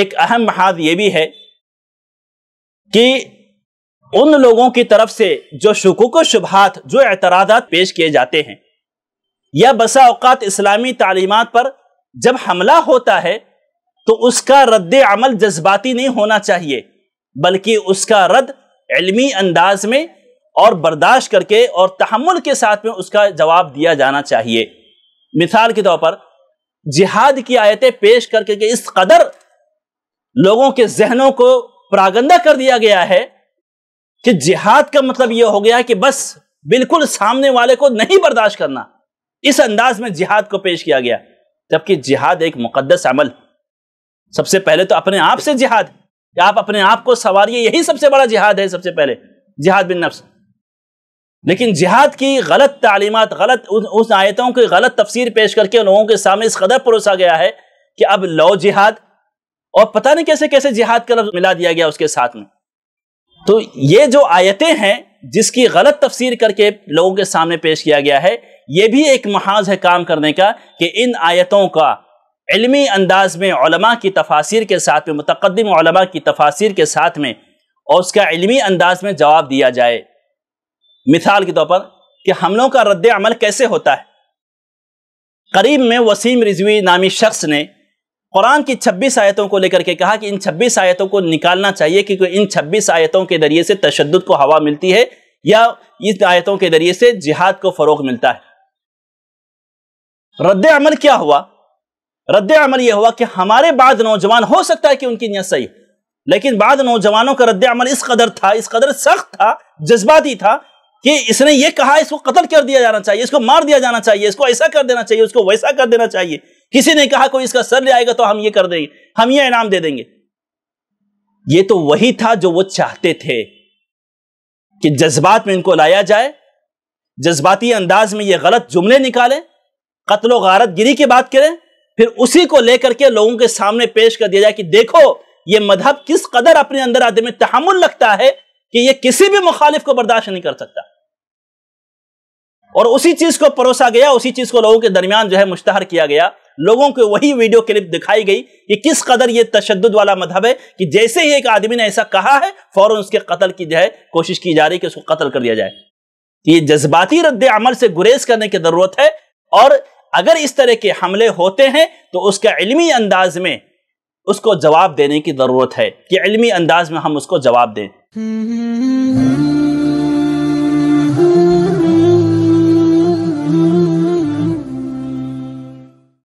एक अहम महाज ये भी है कि उन लोगों की तरफ से जो शकूक शुबहत जो एतराज़ात पेश किए जाते हैं या बसा अवत इस्लामी तालीमत पर जब हमला होता है तो उसका रद्द अमल जज्बाती नहीं होना चाहिए बल्कि उसका रद्द इलमी अंदाज में और बर्दाश्त करके और तहमुल के साथ में उसका जवाब दिया जाना चाहिए मिसाल के तौर पर जिहाद की आयतें पेश करके के इस कदर लोगों के जहनों को प्रागंदा कर दिया गया है कि जिहाद का मतलब यह हो गया कि बस बिल्कुल सामने वाले को नहीं बर्दाश्त करना इस अंदाज में जिहाद को पेश किया गया जबकि जिहाद एक मुकदस अमल सबसे पहले तो अपने आप से जिहाद आप अपने आप को सवारिए यही सबसे बड़ा जिहाद है सबसे पहले जिहाद बिन नफ्स लेकिन जिहाद की गलत तालीमत गलत उस, उस आयतों की गलत तफसीर पेश करके लोगों के सामने इस कदर परोसा गया है कि अब लो जिहाद और पता नहीं कैसे कैसे जिहाद का लफ्ज मिला दिया गया उसके साथ में तो ये जो आयतें हैं जिसकी गलत तफसीर करके लोगों के सामने पेश किया गया है ये भी एक महाज है काम करने का कि इन आयतों का इलमी अंदाज में की तफासिर के साथ में मतकदम की तफासिर के साथ में और उसका इलमी अंदाज में जवाब दिया जाए मिसाल के तौर पर कि हमलों का रद्द अमल कैसे होता है करीब में वसीम रिजवी नामी शख्स ने कुरान की 26 आयतों को लेकर के कहा कि इन 26 आयतों को निकालना चाहिए क्योंकि इन 26 आयतों के जरिए से तशद को हवा मिलती है या इस आयतों के जरिए से जिहाद को फरोग मिलता है रद्द अमल क्या हुआ रद्द अमल यह हुआ कि हमारे बाद नौजवान हो सकता है कि उनकी नियत सही लेकिन बाद नौजवानों का रद्द अमल इस कदर था इस कदर सख्त था जज्बाती था कि इसने ये कहा इसको कत्ल कर दिया जाना चाहिए इसको मार दिया जाना चाहिए इसको ऐसा कर देना चाहिए उसको वैसा कर देना चाहिए किसी ने कहा कोई इसका सर ले आएगा तो हम ये कर देंगे हम ये इनाम दे देंगे ये तो वही था जो वो चाहते थे कि जज्बात में इनको लाया जाए जज्बाती अंदाज में ये गलत जुमले निकालें कत्ल गारत गिरी की बात करें फिर उसी को लेकर के लोगों के सामने पेश कर दिया जाए कि देखो ये मजहब किस कदर अपने अंदर आदमी तहमुल लगता है कि ये किसी भी मुखालिफ को बर्दाश्त नहीं कर सकता और उसी चीज को परोसा गया उसी चीज को लोगों के दरमियान जो है मुश्तहर किया गया लोगों को वही वीडियो क्लिप दिखाई गई कि किस कदर ये तशद वाला मजहब है कि जैसे ही एक आदमी ने ऐसा कहा है फौरन उसके कत्ल की जो है कोशिश की जा रही है कि उसको कत्ल कर दिया जाए ये जज्बाती रद्द अमल से गुरेज करने की जरूरत है और अगर इस तरह के हमले होते हैं तो उसके इलमी अंदाज में उसको जवाब देने की जरूरत है कि इलमी अंदाज में हम उसको जवाब दें हम्म, हम्म, हम्म।